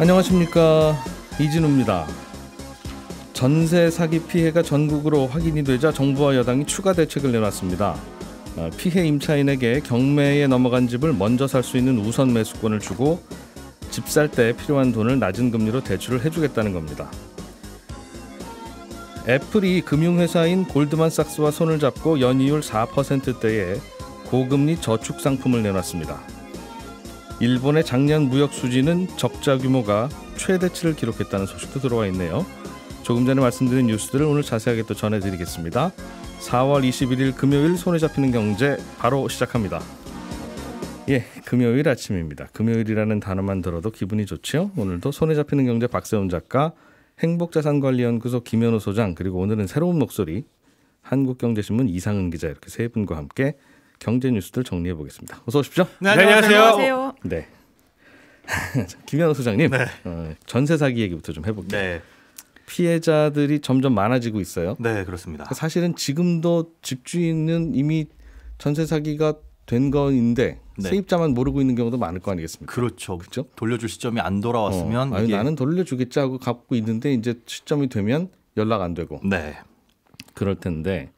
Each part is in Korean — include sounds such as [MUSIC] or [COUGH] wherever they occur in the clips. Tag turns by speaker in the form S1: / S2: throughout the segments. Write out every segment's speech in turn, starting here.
S1: 안녕하십니까 이진우입니다. 전세 사기 피해가 전국으로 확인이 되자 정부와 여당이 추가 대책을 내놨습니다. 아, 피해 임차인에게 경매에 넘어간 집을 먼저 살 수 있는 우선 매수권을 주고 집 살 때 필요한 돈을 낮은 금리로 대출을 해주겠다는 겁니다. 애플이 금융회사인 골드만삭스와 손을 잡고 연이율 4%대의 고금리 저축 상품을 내놨습니다. 일본의 작년 무역 수지는 적자 규모가 최대치를 기록했다는 소식도 들어와 있네요. 조금 전에 말씀드린 뉴스들을 오늘 자세하게 또 전해드리겠습니다. 4월 21일 금요일 손에 잡히는 경제 바로 시작합니다. 예, 금요일 아침입니다. 금요일이라는 단어만 들어도 기분이 좋지요. 오늘도 손에 잡히는 경제 박세훈 작가, 행복자산관리연구소 김현우 소장, 그리고 오늘은 새로운 목소리 한국경제신문 이상은 기자 이렇게 세 분과 함께 경제 뉴스들 정리해 보겠습니다. 어서 오십시오. 네, 안녕하세요. 네. [LAUGHS] 김현우 소장님, 네. 어, 전세 사기 얘기부터 좀 해볼게요. 네. 피해자들이 점점 많아지고 있어요. 네, 그렇습니다. 사실은 지금도 집주인은 이미 전세 사기가 된건데 네. 세입자만 모르고 있는 경우도 많을 거 아니겠습니까? 그렇죠. 그렇죠? 돌려줄 시점이 안 돌아왔으면 어, 아니, 이게... 나는 돌려주겠지 하고 갖고 있는데 이제 시점이 되면 연락 안 되고. 네. 그럴 텐데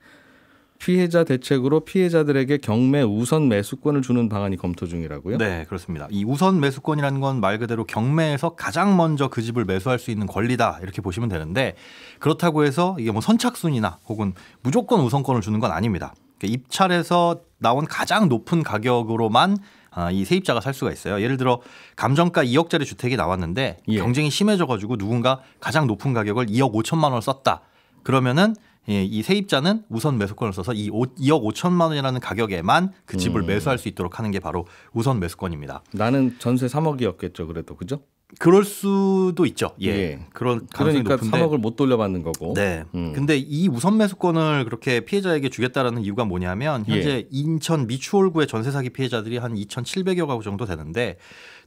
S1: 피해자 대책으로 피해자들에게 경매
S2: 우선 매수권을 주는 방안이 검토 중이라고요? 네, 그렇습니다. 이 우선 매수권이라는 건 말 그대로 경매에서 가장 먼저 그 집을 매수할 수 있는 권리다 이렇게 보시면 되는데 그렇다고 해서 이게 뭐 선착순이나 혹은 무조건 우선권을 주는 건 아닙니다. 그러니까 입찰에서 나온 가장 높은 가격으로만 아, 이 세입자가 살 수가 있어요. 예를 들어 감정가 2억짜리 주택이 나왔는데 예. 경쟁이 심해져가지고 누군가 가장 높은 가격을 2억 5천만 원 썼다. 그러면은 예, 이 세입자는 우선 매수권을 써서 이 5, 2억 5천만 원이라는 가격에만 그 집을 음. 매수할 수 있도록 하는 게 바로 우선 매수권입니다. 나는 전세 3억이었겠죠, 그래도 그죠? 그럴 수도 있죠. 예. 예. 그런 가능성이 그러니까 높은데 3억을 못 돌려받는 거고. 네. 음. 근데 이 우선 매수권을 그렇게 피해자에게 주겠다라는 이유가 뭐냐면 예. 현재 예. 인천 미추홀구의 전세 사기 피해자들이 한 2,700여 가구 정도 되는데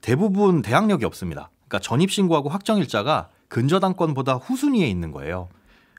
S2: 대부분 대항력이 없습니다. 그러니까 전입 신고하고 확정 일자가 근저당권보다 후순위에 있는 거예요.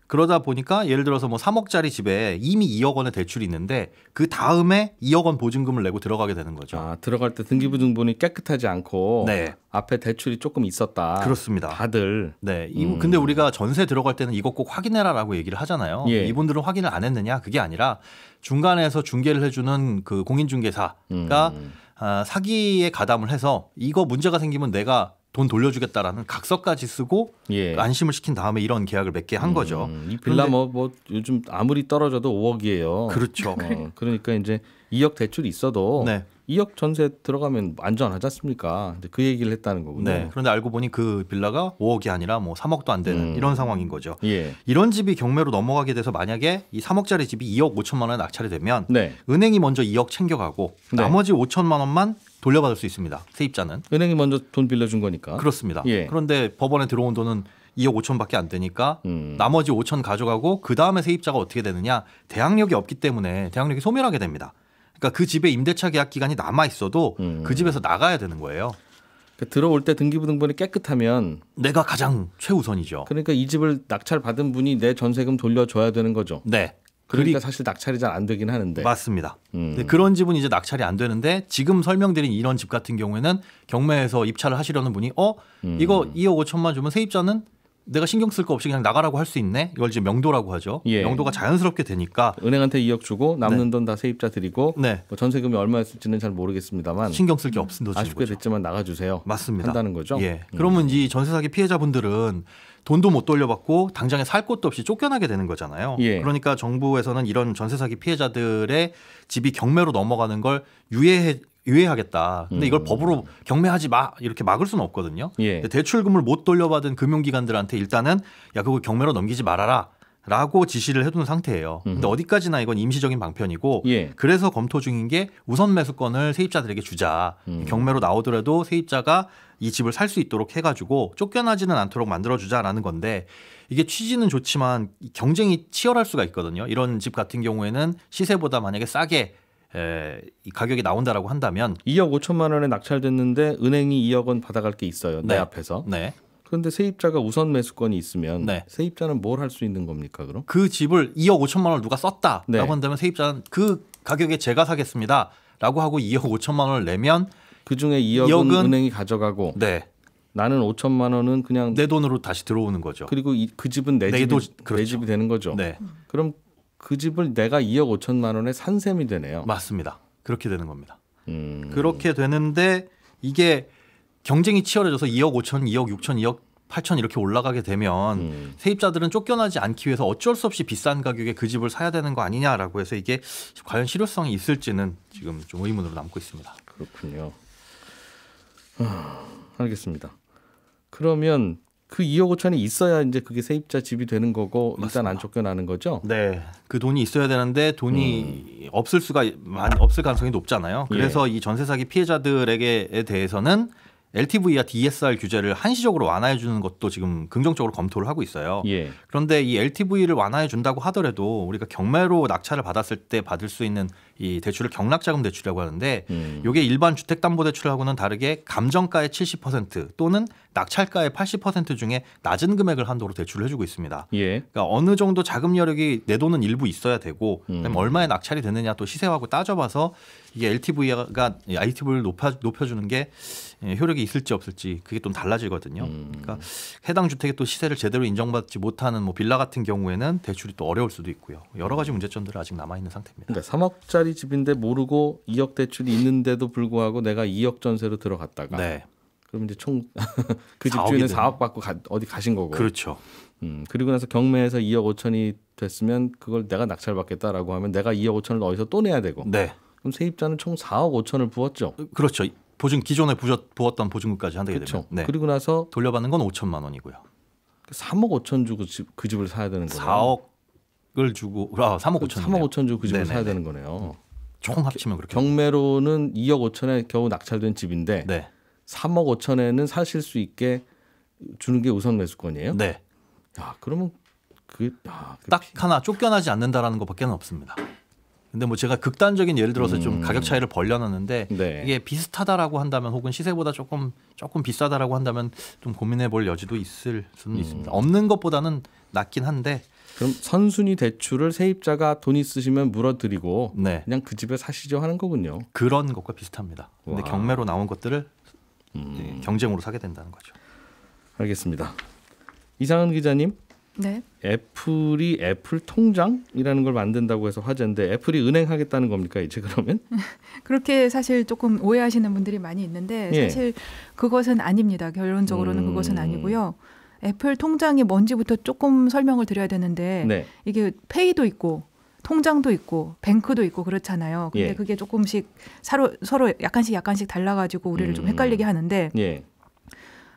S2: 그러다 보니까 예를 들어서 뭐 3억짜리 집에 이미 2억 원의 대출이 있는데 그 다음에 2억 원 보증금을 내고 들어가게 되는 거죠. 아, 들어갈 때 등기부등본이 깨끗하지 않고 네. 앞에 대출이 조금 있었다. 그렇습니다. 다들. 네. 음. 근데 우리가 전세 들어갈 때는 이것 꼭 확인해라라고 얘기를 하잖아요. 예. 이분들은 확인을 안 했느냐? 그게 아니라 중간에서 중개를 해주는 그 공인중개사가 음. 아, 사기에 가담을 해서 이거 문제가 생기면 내가 돈 돌려주겠다라는 각서까지 쓰고 예. 안심을 시킨 다음에 이런 계약을 맺게 한 음, 거죠. 이 빌라 뭐, 뭐 요즘 아무리 떨어져도 5억이에요. 그렇죠. 어, 그러니까 이제 2억 대출이 있어도 네. 2억 전세 들어가면 안전하지 않습니까? 그 얘기를 했다는 거군요. 네. 그런데 알고 보니 그 빌라가 5억이 아니라 뭐 3억도 안 되는 음. 이런 상황인 거죠. 예. 이런 집이 경매로 넘어가게 돼서 만약에 이 3억짜리 집이 2억 5천만 원에 낙찰이 되면 네. 은행이 먼저 2억 챙겨가고 네. 나머지 5천만 원만 돌려받을 수 있습니다. 세입자는 은행이 먼저 돈 빌려준 거니까 그렇습니다. 예. 그런데 법원에 들어온 돈은 2억 5천밖에 안 되니까 음. 나머지 5천 가져가고 그 다음에 세입자가 어떻게 되느냐 대항력이 없기 때문에 대항력이 소멸하게 됩니다. 그러니까 그 집에 임대차 계약 기간이 남아 있어도 음. 그 집에서 나가야 되는 거예요. 그러니까 들어올 때 등기부등본이 깨끗하면 내가 가장 최우선이죠. 그러니까 이 집을 낙찰 받은 분이 내 전세금 돌려줘야 되는 거죠. 네. 그러니까 그리... 사실 낙찰이 잘 안 되긴 하는데 맞습니다. 음. 네, 그런 집은 이제 낙찰이 안 되는데 지금 설명드린 이런 집 같은 경우에는 경매에서 입찰을 하시려는 분이 어 음. 이거 2억 5천만 주면 세입자는 내가 신경 쓸 거 없이 그냥 나가라고 할 수 있네. 이걸 이제 명도라고 하죠. 예. 명도가 자연스럽게 되니까 은행한테 2억 주고 남는 네. 돈다 세입자 드리고 네. 뭐 전세금이 얼마였을지는 잘 모르겠습니다만 신경 쓸 게 없은 돈이 아쉽게 거죠. 됐지만 나가주세요. 맞습니다. 한다는 거죠. 예. 음. 그러면 이 전세 사기 피해자분들은 돈도 못 돌려받고 당장에 살 곳도 없이 쫓겨나게 되는 거잖아요. 예. 그러니까 정부에서는 이런 전세 사기 피해자들의 집이 경매로 넘어가는 걸 유예해 유예하겠다. 근데 이걸 음. 법으로 경매하지 마 이렇게 막을 수는 없거든요. 예. 대출금을 못 돌려받은 금융기관들한테 일단은 야 그거 경매로 넘기지 말아라 라고 지시를 해둔 상태예요. 근데 어디까지나 이건 임시적인 방편이고 예. 그래서 검토 중인 게 우선 매수권을 세입자들에게 주자. 음. 경매로 나오더라도 세입자가 이 집을 살 수 있도록 해가지고 쫓겨나지는 않도록 만들어주자라는 건데 이게 취지는 좋지만 경쟁이 치열할 수가 있거든요. 이런 집 같은 경우에는 시세보다 만약에 싸게 에, 이 가격이 나온다라고 한다면 2억 5천만 원에 낙찰됐는데 은행이 2억 원 받아갈 게 있어요 내 네. 앞에서. 네. 그런데 세입자가 우선 매수권이 있으면 네. 세입자는 뭘 할 수 있는 겁니까 그럼? 그 집을 2억 5천만 원을 누가 썼다라고 네. 한다면 세입자는 그 가격에 제가 사겠습니다라고 하고 2억 5천만 원을 내면 그 중에 2억은, 2억은 은행이 가져가고 네. 나는 5천만 원은 그냥 내 돈으로 다시 들어오는 거죠. 그리고 이, 그 집은 내, 내 집이, 그렇죠. 내 집이 되는 거죠. 네. 그럼 그 집을 내가 2억 5천만 원에 산 셈이 되네요. 맞습니다. 그렇게 되는 겁니다. 음... 그렇게 되는데 이게 경쟁이 치열해져서 2억 5천, 2억 6천, 2억 8천 이렇게 올라가게 되면 음. 세입자들은 쫓겨나지 않기 위해서 어쩔 수 없이 비싼 가격에 그 집을 사야 되는 거 아니냐라고 해서 이게 과연 실효성이 있을지는 지금 좀 의문으로 남고 있습니다. 그렇군요. 하, 아, 알겠습니다.
S1: 그러면 그 2억 5천이 있어야 이제 그게 세입자 집이 되는 거고 맞습니다. 일단 안
S2: 쫓겨나는 거죠. 네, 그 돈이 있어야 되는데 돈이 음. 없을 수가 없을 가능성이 높잖아요. 그래서 예. 이 전세 사기 피해자들에게 대해서는 LTV와 DSR 규제를 한시적으로 완화해 주는 것도 지금 긍정적으로 검토를 하고 있어요. 예. 그런데 이 LTV를 완화해 준다고 하더라도 우리가 경매로 낙찰을 받았을 때 받을 수 있는 이 대출을 경락자금 대출이라고 하는데 음. 이게 일반 주택담보대출하고는 다르게 감정가의 70% 또는 낙찰가의 80% 중에 낮은 금액을 한도로 대출을 해주고 있습니다. 예. 그러니까 어느 정도 자금 여력이 내 돈은 일부 있어야 되고 그다음에 음. 얼마에 낙찰이 되느냐 또 시세하고 따져봐서 이게 LTV가 ITV를 높아 높여주는 게 예, 효력이 있을지 없을지 그게 좀 달라지거든요. 음. 그러니까 해당 주택의 또 시세를 제대로 인정받지 못하는 뭐 빌라 같은 경우에는 대출이 또 어려울 수도 있고요. 여러 가지 음. 문제점들이 아직 남아 있는 상태입니다.
S1: 그러니까 3억짜리 2억짜리 집인데 모르고 2억 대출이 있는데도 불구하고 내가 2억 전세로 들어갔다가 네. 그럼 이제 총 그 [LAUGHS] 집주인은 4억 받고 가,
S3: 어디 가신 거고. 그렇죠.
S1: 음, 그리고 나서 경매에서 2억 5천이
S2: 됐으면 그걸 내가 낙찰받겠다라고 하면 내가 2억 5천을 어디서 또 내야 되고. 네. 그럼 세입자는 총 4억 5천을 부었죠. 어, 그렇죠. 보증 기존에 부었, 던 보증금까지 한다게 그렇죠. 되면. 네. 그리고 나서 돌려받는 건 5천만 원이고요. 3억 5천 주고 집, 그 집을 사야 되는 거예요. 4억 을 주고 아, 3억 5천. 3억 5천 주고 그 집을 네네네. 사야 되는 거네요. 총 합치면 그렇게.
S1: 경매로는 2억 5천에 겨우 낙찰된 집인데 네. 3억 5천에는 사실 수
S2: 있게 주는 게 우선 매수권이에요? 네. 야, 그러면 그딱 아, 피... 하나 쫓겨나지 않는다라는 것밖에 없습니다. 근데 뭐 제가 극단적인 예를 들어서 음. 좀 가격 차이를 벌려놨는데 네. 이게 비슷하다라고 한다면 혹은 시세보다 조금 조금 비싸다라고 한다면 좀 고민해 볼 여지도 있을 수는 음. 있습니다. 없는 것보다는 낫긴 한데 그럼 선순위 대출을 세입자가 돈 있으시면 물어드리고 네. 그냥 그 집에 사시죠 하는 거군요. 그런 것과 비슷합니다. 근데 경매로 나온 것들을 음. 예, 경쟁으로 사게 된다는 거죠. 알겠습니다. 이상은 기자님. 네. 애플이
S1: 애플 통장이라는 걸 만든다고 해서 화제인데 애플이 은행하겠다는 겁니까 이제 그러면?
S4: [LAUGHS] 그렇게 사실 조금 오해하시는 분들이 많이 있는데 예. 사실 예. 그것은 아닙니다. 결론적으로는 음... 그것은 아니고요. 애플 통장이 뭔지부터 조금 설명을 드려야 되는데 네. 이게 페이도 있고 통장도 있고 뱅크도 있고 그렇잖아요. 근데 예. 그게 조금씩 서로 서로 약간씩 약간씩 달라가지고 우리를 음. 좀 헷갈리게 하는데 예.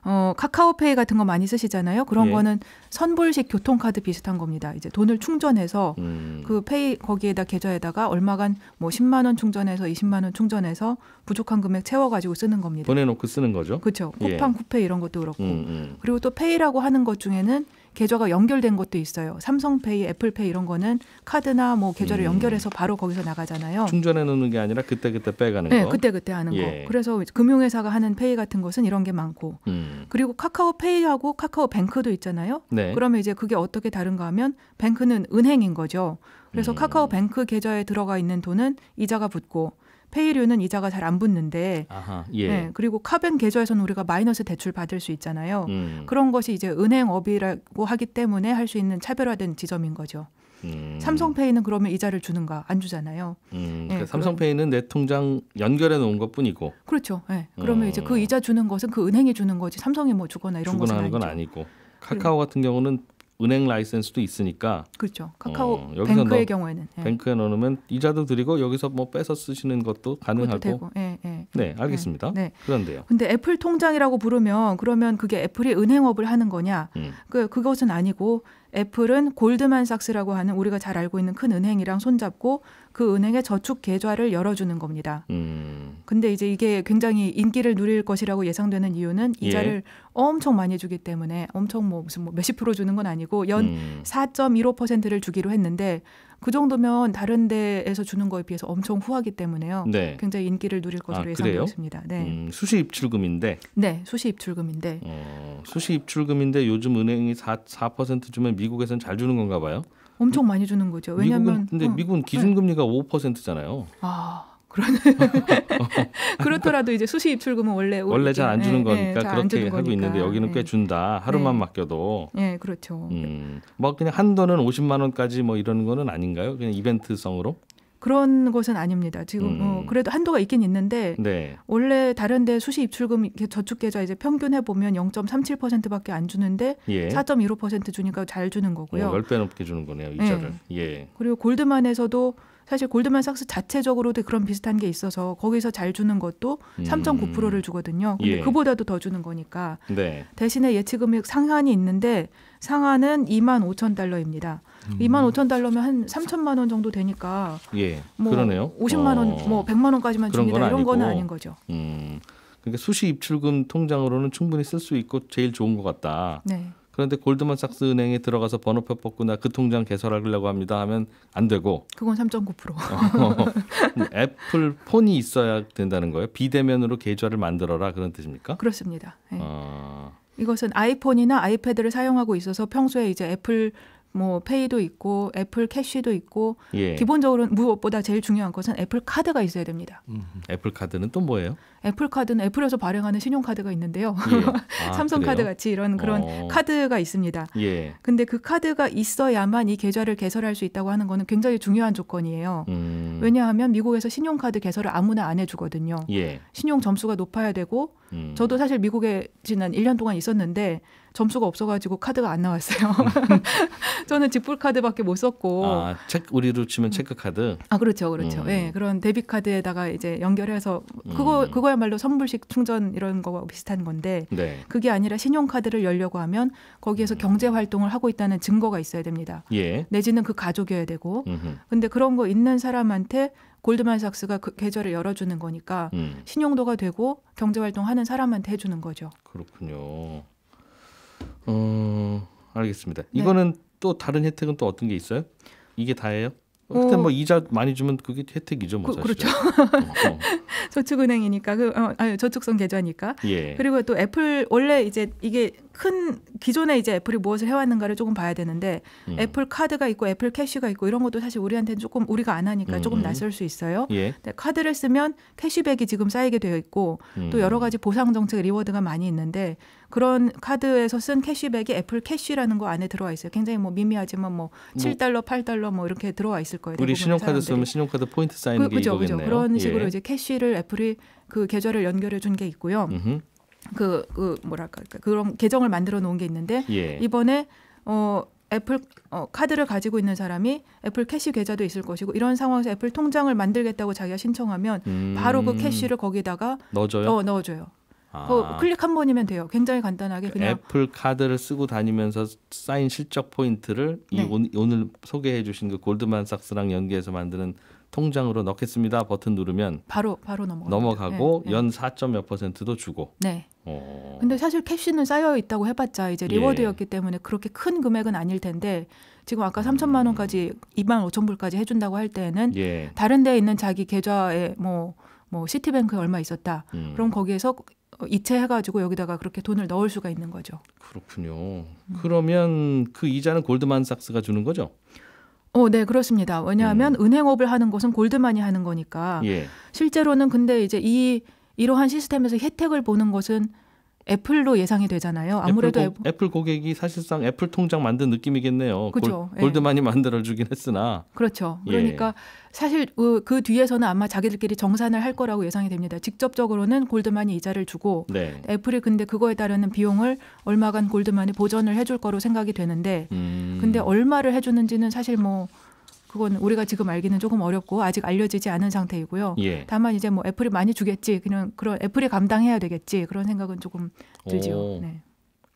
S4: 어, 카카오페이 같은 거 많이 쓰시잖아요. 그런 예. 거는 선불식 교통카드 비슷한 겁니다. 이제 돈을 충전해서 음. 그 페이 거기에다 계좌에다가 얼마간 뭐 10만 원 충전해서 20만 원 충전해서 부족한 금액 채워 가지고 쓰는 겁니다.
S1: 보내 놓고 쓰는 거죠. 그렇죠. 쿠팡, 예.
S4: 쿠페 이런 것도 그렇고. 음, 음. 그리고 또 페이라고 하는 것 중에는 계좌가 연결된 것도 있어요. 삼성페이, 애플페이 이런 거는 카드나 뭐 계좌를 음. 연결해서 바로 거기서 나가잖아요.
S1: 충전해 놓는 게 아니라 그때 그때 빼가는 네, 거. 네, 그때 그때 하는 예. 거.
S4: 그래서 금융회사가 하는 페이 같은 것은 이런 게 많고, 음. 그리고 카카오페이하고 카카오뱅크도 있잖아요. 네. 그러면 이제 그게 어떻게 다른가 하면 뱅크는 은행인 거죠. 그래서 음. 카카오뱅크 계좌에 들어가 있는 돈은 이자가 붙고 페이류는 이자가 잘 안 붙는데 아하, 예. 네, 그리고 카뱅 계좌에서는 우리가 마이너스 대출 받을 수 있잖아요. 음. 그런 것이 이제 은행업이라고 하기 때문에 할 수 있는 차별화된 지점인 거죠. 음. 삼성페이는 그러면 이자를 주는가 안 주잖아요.
S1: 음, 그러니까 네, 삼성페이는 내 통장 연결해 놓은 것뿐이고.
S4: 그렇죠. 네, 그러면 어. 이제 그 이자 주는 것은 그 은행이 주는 거지 삼성이 뭐 주거나 이런 거나 것은 아니죠. 건
S1: 아니고. 카카오 같은 경우는 은행 라이센스도 있으니까
S4: 그렇죠. 어, 카카오 어, 뱅크의 넣, 경우에는 예.
S1: 뱅크에 넣으면 이자도 드리고 여기서 뭐 빼서 쓰시는 것도 가능하고 예, 예. 네 알겠습니다. 예, 네. 그런데요.
S4: 근데 애플 통장이라고 부르면 그러면 그게 애플이 은행업을 하는 거냐? 음. 그 그것은 아니고 애플은 골드만삭스라고 하는 우리가 잘 알고 있는 큰 은행이랑 손잡고 그 은행의 저축 계좌를 열어주는 겁니다. 음. 근데 이제 이게 굉장히 인기를 누릴 것이라고 예상되는 이유는 이자를 예. 엄청 많이 주기 때문에 엄청 뭐 무슨 뭐 몇십 프로 주는 건 아니고 연 음. 4.15%를 주기로 했는데 그 정도면 다른 데에서 주는 거에 비해서 엄청 후하기 때문에요. 네. 굉장히 인기를 누릴 것으로 아, 예상되고 있습니다. 네. 음,
S1: 수시 입출금인데.
S4: 네, 수시 입출금인데.
S1: 어, 수시 입출금인데 요즘 은행이 4, 4% 주면 미 미국에서는 잘 주는 건가 봐요.
S4: 엄청 많이 주는 거죠. 왜냐하면 미국은,
S1: 근데 어. 미국은 네. 기준금리가 네. 5%잖아요.
S4: 아. 그러네. [LAUGHS] 그렇더라도 이제 수시 입출금은 원래 원래 잘 안 주는 네, 거니까 네, 그렇게 주는 하고 거니까.
S1: 있는데 여기는 꽤 예. 준다. 하루만 맡겨도.
S4: 예, 그렇죠.
S1: 음, 막 뭐 그냥 한도는 50만 원까지 뭐 이런 거는 아닌가요? 그냥 이벤트성으로?
S4: 그런 것은 아닙니다. 지금 어, 음. 어, 그래도 한도가 있긴 있는데 네. 원래 다른데 수시 입출금 저축계좌 이제 평균 해 보면 0.37%밖에 안 주는데 예. 4.15% 주니까 잘 주는 거고요.
S1: 10배 넘게 주는 거네요 이자를. 네. 예.
S4: 그리고 골드만에서도 사실 골드만삭스 자체적으로도 그런 비슷한 게 있어서 거기서 잘 주는 것도 음. 3.9%를 주거든요. 근데 예. 그보다도 더 주는 거니까 네. 대신에 예치 금액 상한이 있는데 상한은 2만 5천 달러입니다. 음. 2만 5천 달러면 한 3천만 원 정도 되니까
S1: 예, 뭐 그러네요. 50만 원, 뭐 어. 뭐
S4: 100만 원까지만 줍니다. 이런 아니고. 건 아닌 거죠.
S1: 음. 그러니까 수시 입출금 통장으로는 충분히 쓸 수 있고 제일 좋은 것 같다. 네. 그런데 골드만삭스 은행에 들어가서 번호표 뽑거나 그 통장 개설하려고 합니다 하면 안 되고
S4: 그건 3.9% 어,
S1: [LAUGHS] 애플 폰이 있어야 된다는 거예요 비대면으로 계좌를 만들어라 그런 뜻입니까? 그렇습니다. 네. 어...
S4: 이것은 아이폰이나 아이패드를 사용하고 있어서 평소에 이제 애플 뭐 페이도 있고 애플 캐시도 있고 예. 기본적으로 무엇보다 제일 중요한 것은 애플 카드가 있어야 됩니다.
S1: 음, 애플 카드는 또 뭐예요?
S4: 애플 카드는 애플에서 발행하는 신용 카드가 있는데요. 예. 아, [LAUGHS] 삼성 카드 같이 이런 그런 어. 카드가 있습니다. 예. 근데 그 카드가 있어야만 이 계좌를 개설할 수 있다고 하는 거는 굉장히 중요한 조건이에요. 음. 왜냐하면 미국에서 신용 카드 개설을 아무나 안 해주거든요. 예. 신용 점수가 높아야 되고 음. 저도 사실 미국에 지난 1년 동안 있었는데 점수가 없어가지고 카드가 안 나왔어요. 음. [LAUGHS] 저는 직불 카드밖에 못 썼고. 아,
S1: 책 우리로 치면 체크 카드.
S4: 아 그렇죠, 그렇죠. 음. 네, 그런 데뷔 카드에다가 이제 연결해서 그거 음. 그거야말로 선불식 충전 이런 거와 비슷한 건데 네. 그게 아니라 신용 카드를 열려고 하면 거기에서 음. 경제 활동을 하고 있다는 증거가 있어야 됩니다. 예. 내지는 그 가족이어야 되고. 음흠. 근데 그런 거 있는 사람한테 골드만삭스가 그 계좌를 열어주는 거니까 음. 신용도가 되고 경제활동 하는 사람한테 해주는 거죠.
S1: 그렇군요. 어, 알겠습니다. 네. 이거는 또 다른 혜택은 또 어떤 게 있어요? 이게 다예요? 그때 어. 뭐 이자 많이 주면 그게 혜택이죠, 뭐 그, 사 그렇죠.
S4: 어. 어. [LAUGHS] 저축은행이니까 그 어, 아니, 저축성 계좌니까. 예. 그리고 또 애플 원래 이제 이게 큰 기존에 이제 애플이 무엇을 해왔는가를 조금 봐야 되는데 음. 애플 카드가 있고 애플 캐시가 있고 이런 것도 사실 우리한테는 조금 우리가 안 하니까 음, 조금 음. 낯설 수 있어요. 예. 근데 카드를 쓰면 캐시백이 지금 쌓이게 되어 있고 음. 또 여러 가지 보상 정책 리워드가 많이 있는데 그런 카드에서 쓴 캐시백이 애플 캐시라는 거 안에 들어와 있어요. 굉장히 뭐 미미하지만 뭐, 뭐 7달러, 8달러 뭐 이렇게 들어와 있을 거예요. 우리 신용카드 사람들이. 쓰면
S1: 신용카드 포인트 쌓이는 그, 게 그죠, 이거겠네요. 그죠. 그런 식으로 예. 이제
S4: 캐시를 애플이 그 계좌를 연결해 준 게 있고요. 음흠. 그, 그 뭐랄까 그 그런 계정을 만들어 놓은 게 있는데 예. 이번에 어 애플 어, 카드를 가지고 있는 사람이 애플 캐시 계좌도 있을 것이고 이런 상황에서 애플 통장을 만들겠다고 자기가 신청하면 음... 바로 그 캐시를 거기다가 넣어줘요. 어, 넣어줘요.
S1: 아... 어, 클릭
S4: 한 번이면 돼요. 굉장히 간단하게 그냥
S1: 애플 카드를 쓰고 다니면서 쌓인 실적 포인트를 네. 이 오늘, 오늘 소개해 주신 그 골드만삭스랑 연계해서 만드는 통장으로 넣겠습니다 버튼 누르면
S4: 바로 바로 넘어가 넘어가고 네, 네. 연
S1: 4.몇 퍼센트도 주고. 네. 어.
S4: 근데 사실 캐시는 쌓여 있다고 해봤자 이제 예. 리워드였기 예. 때문에 그렇게 큰 금액은 아닐 텐데 지금 아까 3천만 음. 원까지 2만 5천 불까지 해준다고 할 때에는 예. 다른 데 있는 자기 계좌에 뭐뭐 뭐, 뭐 시티뱅크에 얼마 있었다. 음. 그럼 거기에서 이체해가지고 여기다가 그렇게 돈을 넣을 수가 있는 거죠.
S1: 그렇군요. 음. 그러면 그 이자는 골드만삭스가 주는 거죠?
S4: 어, 네, 그렇습니다. 왜냐하면 음. 은행업을 하는 곳은 골드만이 하는 거니까. 예. 실제로는 근데 이제 이 이러한 시스템에서 혜택을 보는 것은 애플로 예상이 되잖아요. 아무래도 애플, 고,
S1: 애플 고객이 사실상 애플 통장 만든 느낌이겠네요. 그렇죠. 골, 예. 골드만이 예. 만들어 주긴 했으나.
S4: 그렇죠. 예. 그러니까 예. 사실 그, 뒤에서는 아마 자기들끼리 정산을 할 거라고 예상이 됩니다. 직접적으로는 골드만이 이자를 주고 네. 애플이 근데 그거에 따르는 비용을 얼마간 골드만이 보전을 해줄 거로 생각이 되는데 음. 음. 근데 얼마를 해주는지는 사실 뭐 그건 우리가 지금 알기는 조금 어렵고 아직 알려지지 않은 상태이고요. 예. 다만 이제 뭐 애플이 많이 주겠지 그냥 그런 애플이 감당해야 되겠지 그런 생각은 조금 들지요. 네.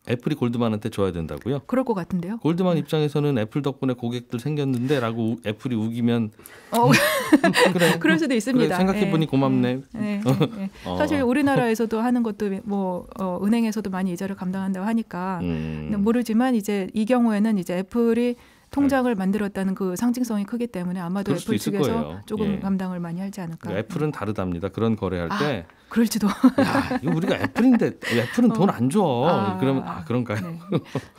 S1: 애플이 골드만한테 줘야 된다고요?
S4: 그럴 것 같은데요.
S1: 골드만 네. 입장에서는 애플 덕분에 고객들 생겼는데라고 애플이 우기면
S4: 어, 음, [LAUGHS] 그래, 그럴 수도 있습니다. 그래, 생각해 보니 예. 고맙네. 네. 네. 어. 사실 우리나라에서도 하는 것도 뭐 어, 은행에서도 많이 이자를 감당한다고 하니까 음. 네, 모르지만 이제 이 경우에는 이제 애플이 통장을 만들었다는 그 상징성이 크기 때문에 아마도 애플 측에서 조금 예. 감당을 많이 하지 않을까. 그
S1: 애플은 음. 다르답니다. 그런 거래할 아, 때. 그럴지도. 야, 이거 우리가 애플인데 애플은 어. 돈안 줘. 아, 그러면 아, 아 그런가요? 네.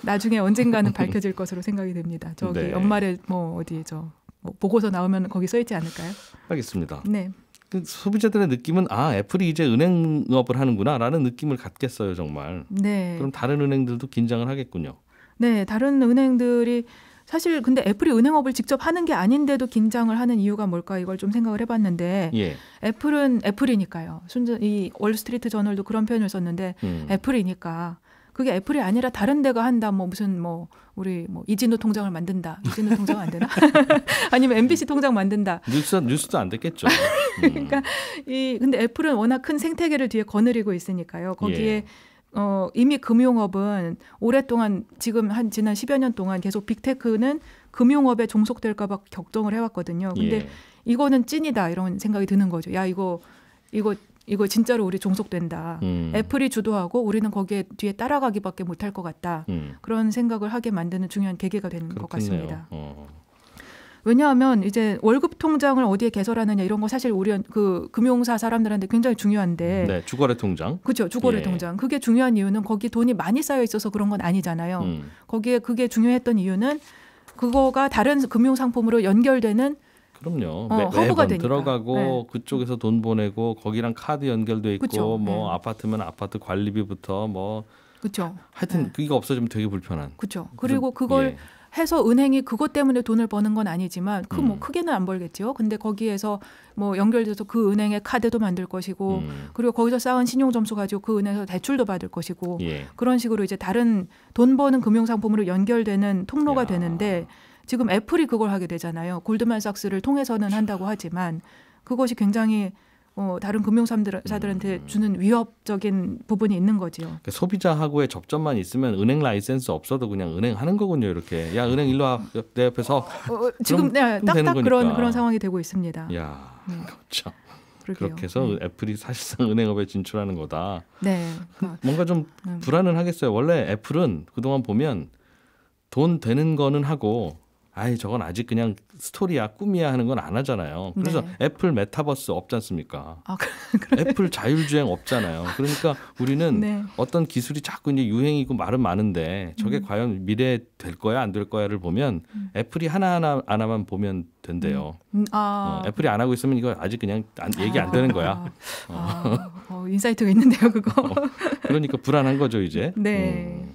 S4: 나중에 언젠가는 밝혀질 것으로 생각이 됩니다. 저기 네. 연말에 뭐 어디 저 뭐 보고서 나오면 거기 써 있지 않을까요? 알겠습니다. 네. 그 소비자들의
S1: 느낌은 아 애플이 이제 은행업을 하는구나라는 느낌을 갖겠어요 정말.
S4: 네. 그럼
S1: 다른 은행들도 긴장을 하겠군요.
S4: 네, 다른 은행들이 사실 근데 애플이 은행업을 직접 하는 게 아닌데도 긴장을 하는 이유가 뭘까 이걸 좀 생각을 해봤는데 예. 애플은 애플이니까요. 순전 히 월스트리트 저널도 그런 표현을 썼는데 음. 애플이니까 그게 애플이 아니라 다른 데가 한다 뭐 무슨 뭐 우리 뭐 이진우 통장을 만든다 이진우 통장 안 되나 [LAUGHS] 아니면 MBC 음. 통장 만든다
S1: 뉴스 뉴스도 안 됐겠죠 [LAUGHS] 그러니까 음.
S4: 그러니까 이 근데 애플은 워낙 큰 생태계를 뒤에 거느리고 있으니까요 거기에 예. 어, 이미 금융업은 오랫동안 지금 한 지난 10여 년 동안 계속 빅테크는 금융업에 종속될까 봐격정을 해왔거든요. 근데 예. 이거는 찐이다 이런 생각이 드는 거죠. 야 이거 이거 이거 진짜로 우리 종속된다. 음. 애플이 주도하고 우리는 거기에 뒤에 따라가기밖에 못할 것 같다. 음. 그런 생각을 하게 만드는 중요한 계기가 되는 그렇겠네요. 것 같습니다. 어. 왜냐하면 이제 월급 통장을 어디에 개설하느냐 이런 거 사실 우리 그 금융사 사람들한테 굉장히 중요한데. 네,
S1: 주거래 통장. 그렇죠, 주거래 예. 통장.
S4: 그게 중요한 이유는 거기 돈이 많이 쌓여 있어서 그런 건 아니잖아요. 음. 거기에 그게 중요했던 이유는 그거가 다른 금융 상품으로 연결되는
S1: 그럼요. 어, 매, 번 되니까. 들어가고 네. 그쪽에서 돈 보내고 거기랑 카드 연결돼 있고 그쵸? 뭐 네. 아파트면 아파트 관리비부터 뭐 그렇죠. 하여튼 네. 그게 없어지면 되게 불편한.
S4: 그렇죠. 그리고 그걸 예. 해서 은행이 그것 때문에 돈을 버는 건 아니지만 그뭐 음. 크게는 안벌겠죠 근데 거기에서 뭐 연결돼서 그 은행의 카드도 만들 것이고 음. 그리고 거기서 쌓은 신용 점수 가지고 그 은행에서 대출도 받을 것이고 예. 그런 식으로 이제 다른 돈 버는 금융 상품으로 연결되는 통로가 야. 되는데 지금 애플이 그걸 하게 되잖아요. 골드만삭스를 통해서는 한다고 하지만 그것이 굉장히 어, 다른 금융사들한테 음. 주는 위협적인 부분이 있는 거지요.
S1: 그 소비자하고의 접점만 있으면 은행 라이센스 없어도 그냥 은행 하는 거군요. 이렇게 야 은행 일로 와, 내 옆에서
S4: 어, 어 지금 네, 딱딱 그런 그런 상황이 되고 있습니다. 야 네.
S1: 그렇죠. 그러게요. 그렇게 해서 네. 애플이 사실상 은행업에 진출하는 거다. 네. 음, 뭔가 좀 음. 불안은 하겠어요. 원래 애플은 그동안 보면 돈 되는 거는 하고 아이 저건 아직 그냥 스토리야 꿈이야 하는 건 안 하잖아요. 그래서 네. 애플 메타버스 없지 않습니까? 아, [LAUGHS] 그래. 애플 자율주행 없잖아요. 그러니까 우리는 네. 어떤 기술이 자꾸 이제 유행이고 말은 많은데 저게 음. 과연 미래 될 거야 안 될 거야를 보면 음. 애플이 하나하나 하나만 보면 된대요.
S4: 음. 음, 아. 어,
S1: 애플이 안 하고 있으면 이거 아직 그냥 안, 얘기 안 되는 거야.
S4: 아, 어. 아, 어, 인사이트가 있는데요, 그거. 어,
S1: 그러니까 불안한 거죠 이제.
S4: 네. 음.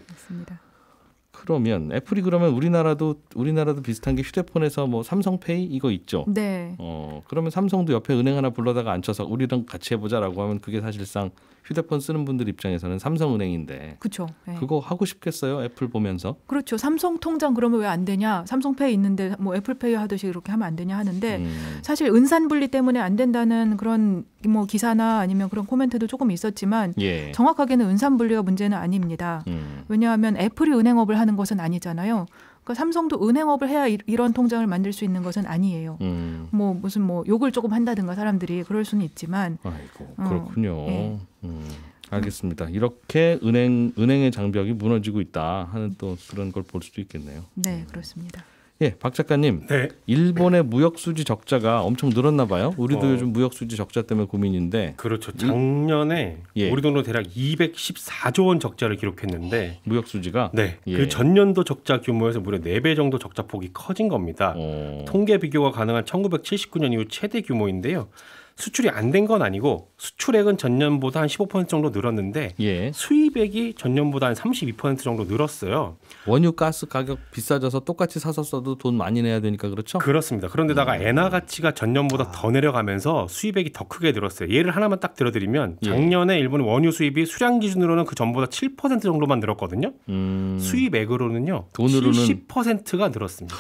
S1: 그러면 애플이 그러면 우리나라도 우리나라도 비슷한 게 휴대폰에서 뭐 삼성페이 이거 있죠. 네. 어 그러면 삼성도 옆에 은행 하나 불러다가 앉혀서 우리랑 같이 해보자라고 하면 그게 사실상 휴대폰 쓰는 분들 입장에서는 삼성은행인데.
S4: 그렇죠. 네. 그거
S1: 하고 싶겠어요 애플 보면서.
S4: 그렇죠. 삼성 통장 그러면 왜 안 되냐? 삼성페이 있는데 뭐 애플페이 하듯이 이렇게 하면 안 되냐 하는데 음. 사실 은산 분리 때문에 안 된다는 그런 뭐 기사나 아니면 그런 코멘트도 조금 있었지만 예. 정확하게는 은산 분리가 문제는 아닙니다. 음. 왜냐하면 애플이 은행업을 하는 것은 아니잖아요. 그러니까 삼성도 은행업을 해야 이, 런 통장을 만들 수 있는 것은 아니에요. 음. 뭐 무슨 뭐 욕을 조금 한다든가 사람들이 그럴 수는 있지만. 아이고 어, 그렇군요. 어, 예.
S1: 음. 알겠습니다. 이렇게 은행 은행의 장벽이 무너지고 있다 하는 또 그런 걸 볼 수도 있겠네요.
S4: 네 음. 그렇습니다.
S1: 예, 박 작가님.
S3: 네. 일본의 무역 수지 적자가 엄청 늘었나 봐요. 우리도 어. 요즘 무역 수지 적자 때문에 고민인데. 그렇죠. 작년에 예. 우리 돈으로 대략 214조 원 적자를 기록했는데 무역 수지가 네. 예. 그 전년도 적자 규모에서 무려 4배 정도 적자 폭이 커진 겁니다. 어. 통계 비교가 가능한 1979년 이후 최대 규모인데요. 수출이 안 된 건 아니고 수출액은 전년보다 한 15% 정도 늘었는데 예. 수입액이 전년보다 한 32% 정도 늘었어요. 원유 가스 가격 비싸져서 똑같이 사서 써도 돈 많이 내야 되니까 그렇죠? 그렇습니다. 그런데다가 음. 엔화 가치가 전년보다 아. 더 내려가면서 수입액이 더 크게 늘었어요. 예를 하나만 딱 들어드리면 예. 작년에 예. 일본 원유 수입이 수량 기준으로는 그 전보다 7% 정도만 늘었거든요. 음. 수입액으로는요. 돈으로는 70%가 늘었습니다.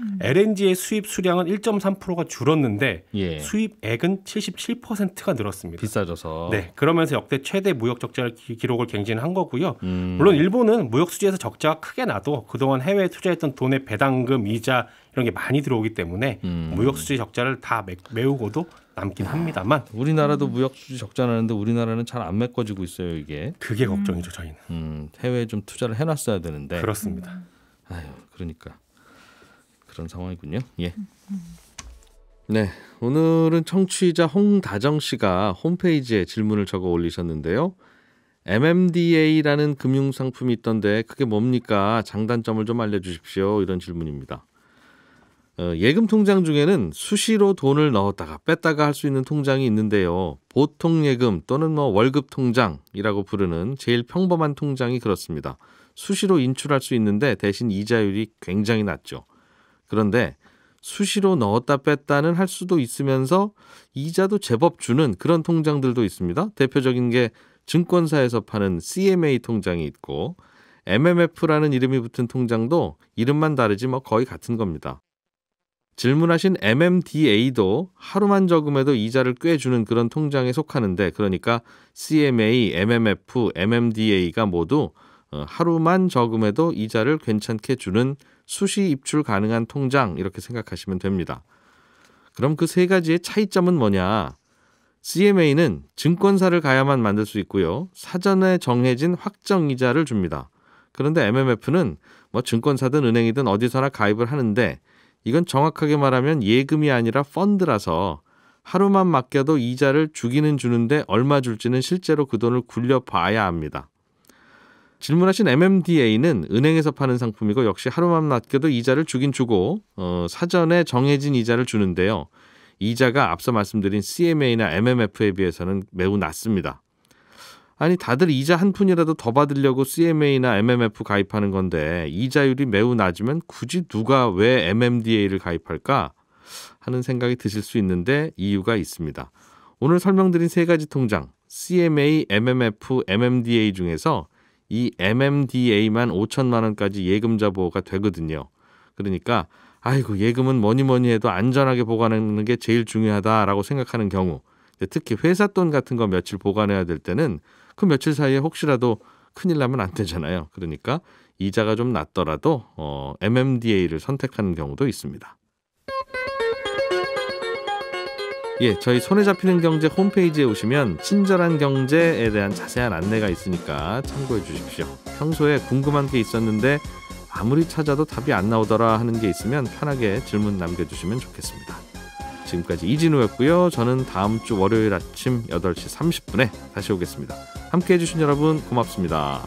S3: 음. LNG의 수입 수량은 1.3%가 줄었는데 예. 수입액은 77%가 늘었습니다. 비싸져서. 네. 그러면서 역대 최대 무역 적자 를 기록을 갱신한 거고요. 음. 물론 일본은 무역 수지에서 적자가 크게 나도 그동안 해외에 투자했던 돈의 배당금, 이자 이런 게 많이 들어오기 때문에 음. 무역 수지 적자를 다 매, 메우고도 남긴 아, 합니다만 우리나라도 무역 수지 적자 나는데 우리나라는 잘 안 메꿔지고 있어요 이게 그게 음. 걱정이죠 저희는 음, 해외에
S1: 좀 투자를 해놨어야 되는데 그렇습니다 아유 그러니까 그런 상황이군요. 예. 음, 음. 네, 오늘은 청취자 홍다정 씨가 홈페이지에 질문을 적어 올리셨는데요. MMDA라는 금융 상품이 있던데 그게 뭡니까? 장단점을 좀 알려주십시오. 이런 질문입니다. 어, 예금 통장 중에는 수시로 돈을 넣었다가 뺐다가 할 수 있는 통장이 있는데요. 보통 예금 또는 뭐 월급 통장이라고 부르는 제일 평범한 통장이 그렇습니다. 수시로 인출할 수 있는데 대신 이자율이 굉장히 낮죠. 그런데 수시로 넣었다 뺐다는 할 수도 있으면서 이자도 제법 주는 그런 통장들도 있습니다. 대표적인 게 증권사에서 파는 CMA 통장이 있고 MMF라는 이름이 붙은 통장도 이름만 다르지 뭐 거의 같은 겁니다. 질문하신 MMDA도 하루만 적금해도 이자를 꽤 주는 그런 통장에 속하는데 그러니까 CMA, MMF, MMDA가 모두 어, 하루만 적금해도 이자를 괜찮게 주는 수시 입출 가능한 통장 이렇게 생각하시면 됩니다. 그럼 그 세 가지의 차이점은 뭐냐? CMA는 증권사를 가야만 만들 수 있고요. 사전에 정해진 확정 이자를 줍니다. 그런데 MMF는 뭐 증권사든 은행이든 어디서나 가입을 하는데 이건 정확하게 말하면 예금이 아니라 펀드라서 하루만 맡겨도 이자를 주기는 주는데 얼마 줄지는 실제로 그 돈을 굴려봐야 합니다. 질문하신 MMDA는 은행에서 파는 상품이고 역시 하루만 낮게도 이자를 주긴 주고 어, 사전에 정해진 이자를 주는데요. 이자가 앞서 말씀드린 CMA나 MMF에 비해서는 매우 낮습니다. 아니 다들 이자 한 푼이라도 더 받으려고 CMA나 MMF 가입하는 건데 이자율이 매우 낮으면 굳이 누가 왜 MMDA를 가입할까 하는 생각이 드실 수 있는데 이유가 있습니다. 오늘 설명드린 세 가지 통장 CMA, MMF, MMDA 중에서 이 MMDA만 5천만 원까지 예금자 보호가 되거든요. 그러니까 아이고 예금은 뭐니 뭐니 해도 안전하게 보관하는 게 제일 중요하다라고 생각하는 경우 특히 회삿돈 같은 거 며칠 보관해야 될 때는 그 며칠 사이에 혹시라도 큰일 나면 안 되잖아요. 그러니까 이자가 좀 낮더라도 어, MMDA를 선택하는 경우도 있습니다. 예, 저희 손에 잡히는 경제 홈페이지에 오시면 친절한 경제에 대한 자세한 안내가 있으니까 참고해 주십시오. 평소에 궁금한 게 있었는데 아무리 찾아도 답이 안 나오더라 하는 게 있으면 편하게 질문 남겨주시면 좋겠습니다. 지금까지 이진우였고요. 저는 다음 주 월요일 아침 8시 30분에 다시 오겠습니다. 함께 해주신 여러분 고맙습니다.